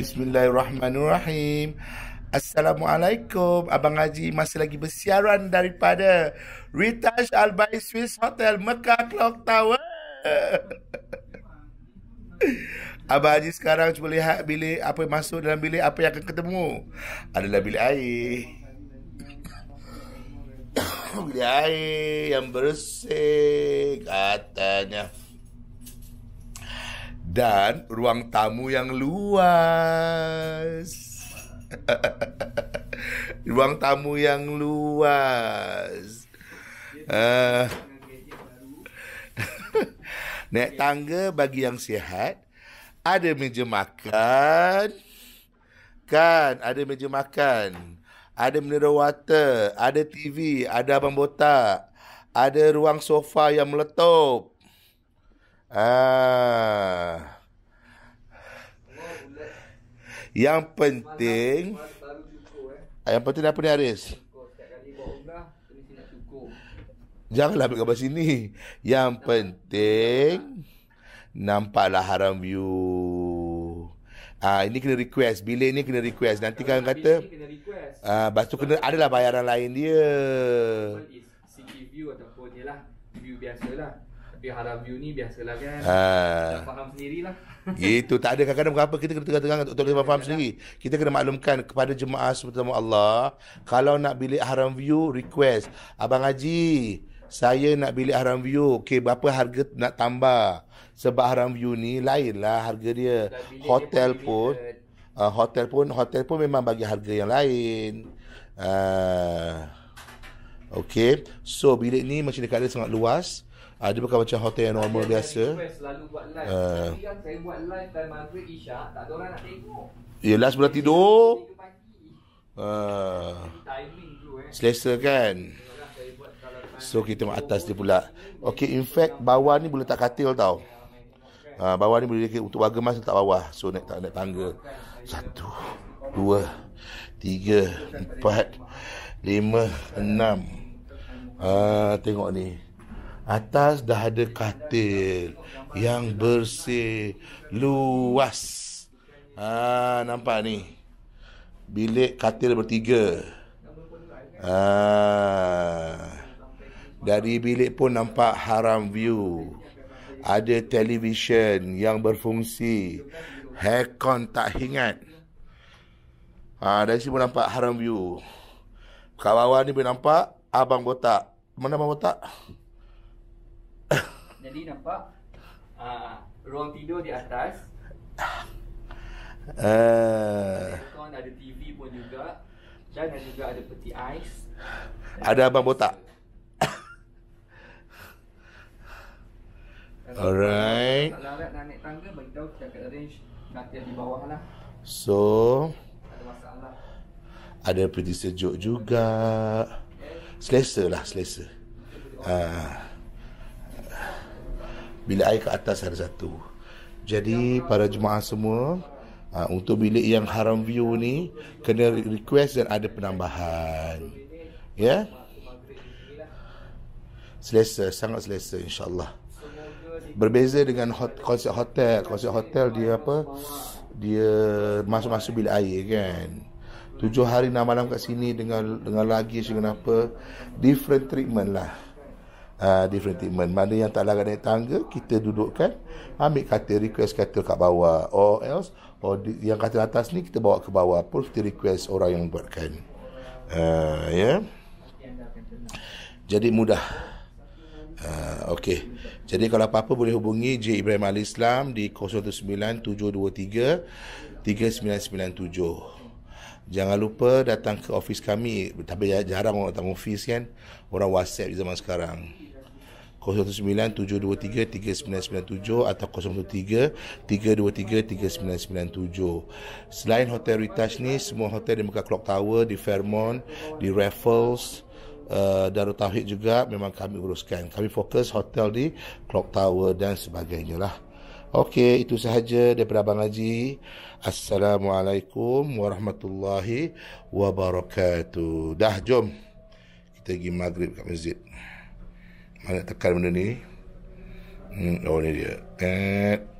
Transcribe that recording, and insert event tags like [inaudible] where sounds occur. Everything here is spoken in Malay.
Bismillahirrahmanirrahim. Assalamualaikum. Abang Haji masih lagi bersiaran daripada Ritaj al Swiss Hotel Mekah Clock Tower. [laughs] Abang Haji sekarang cuba lihat bilik apa yang masuk dalam bilik apa yang akan ketemu. Adalah bilik air. [coughs] bilik air yang bersih katanya dan ruang tamu yang luas. [laughs] ruang tamu yang luas. Eh. [laughs] Naik tangga bagi yang sihat Ada meja makan Kan Ada meja makan Ada mineral water Ada TV Ada abang botak Ada ruang sofa yang meletup Haa ah. Yang penting cukur, Yang penting apa ni Aris? Janganlah ambil gambar sini Yang penting Nampaklah haram view Ah ha, ini kena request Bila ini kena request nanti kan kata ah uh, basuh kena adalah bayaran lain dia city view ataupun ialah view biasalah tapi haram view ni biasalah kan. Ha. Tak faham sendirilah. Gitu. [laughs] Tak ada kadang-kadang berapa kita kena terang-terang untuk kita faham sendiri. Kita kena maklumkan kepada jemaah sebetulnya Allah. Kalau nak bilik haram view, request. Abang Haji, saya nak bilik haram view. Okey, berapa harga nak tambah? Sebab haram view ni lainlah harga dia. Hotel dia pun, pun uh, hotel pun, hotel pun memang bagi harga yang lain. Uh, Okey. So, bilik ni macam dekat dia sangat luas. Ha, dia bukan macam hotel yang normal biasa. selalu buat live. Ah. Saya buat live dari Maghrib Isya. Tak ada nak tengok. Ya, last sebelah tidur. Ah. Eh. Selesa kan? So, kita nak atas dia pula. Okay, in fact, bawah ni boleh tak katil tau. Ha, bawah ni boleh dikit untuk warga mas letak bawah. So, naik, tak, naik tangga. Satu, dua, tiga, empat, lima, enam. Ah, tengok ni. Atas dah ada katil yang bersih luas. Ha, nampak ni. Bilik katil bertiga. Ha, dari bilik pun nampak haram view. Ada televisyen yang berfungsi. Aircon tak ingat. Ha, dari sini pun nampak haram view. Kat bawah ni boleh nampak abang botak. Mana Abang botak. Jadi nampak uh, ruang tidur di atas. Uh, Aircon, ada TV pun juga. Dan juga ada peti ais. Ada abang botak. Alright. Kalau nak naik tangga, bagi tahu kita akan arrange nanti di bawah lah. So, ada pretty sejuk juga. Selesa lah, selesa. Ah bilik air ke atas ada satu. Jadi para jemaah semua uh, untuk bilik yang haram view ni kena request dan ada penambahan. Ya. Yeah? Selesa, sangat selesa Allah. Berbeza dengan hot, konsep hotel Konsep hotel dia apa Dia masuk-masuk bilik air kan Tujuh hari enam malam kat sini Dengan dengan lagi dengan apa Different treatment lah uh, different treatment. Mana yang tak larang naik tangga, kita dudukkan, ambil kata, request kata kat bawah. Or else, or di, yang kata atas ni, kita bawa ke bawah pun, kita request orang yang buatkan. Uh, ya. Yeah. Jadi mudah. Uh, ah, okay. Jadi kalau apa-apa boleh hubungi J. Ibrahim Al-Islam di 019-723-3997. Jangan lupa datang ke office kami. Tapi jarang orang datang ofis kan. Orang WhatsApp zaman sekarang. 0173293997 atau 0133233997. Selain Hotel Ritas ni, semua hotel di Muka Clock Tower, di Fairmont, di Raffles, uh, Darul Tauhid juga memang kami uruskan. Kami fokus hotel di Clock Tower dan sebagainya lah. Okey, itu sahaja daripada Abang Haji. Assalamualaikum warahmatullahi wabarakatuh. Dah, jom. Kita pergi maghrib kat masjid. Mana tekan benda ni? Hmm, oh ni dia. Eh.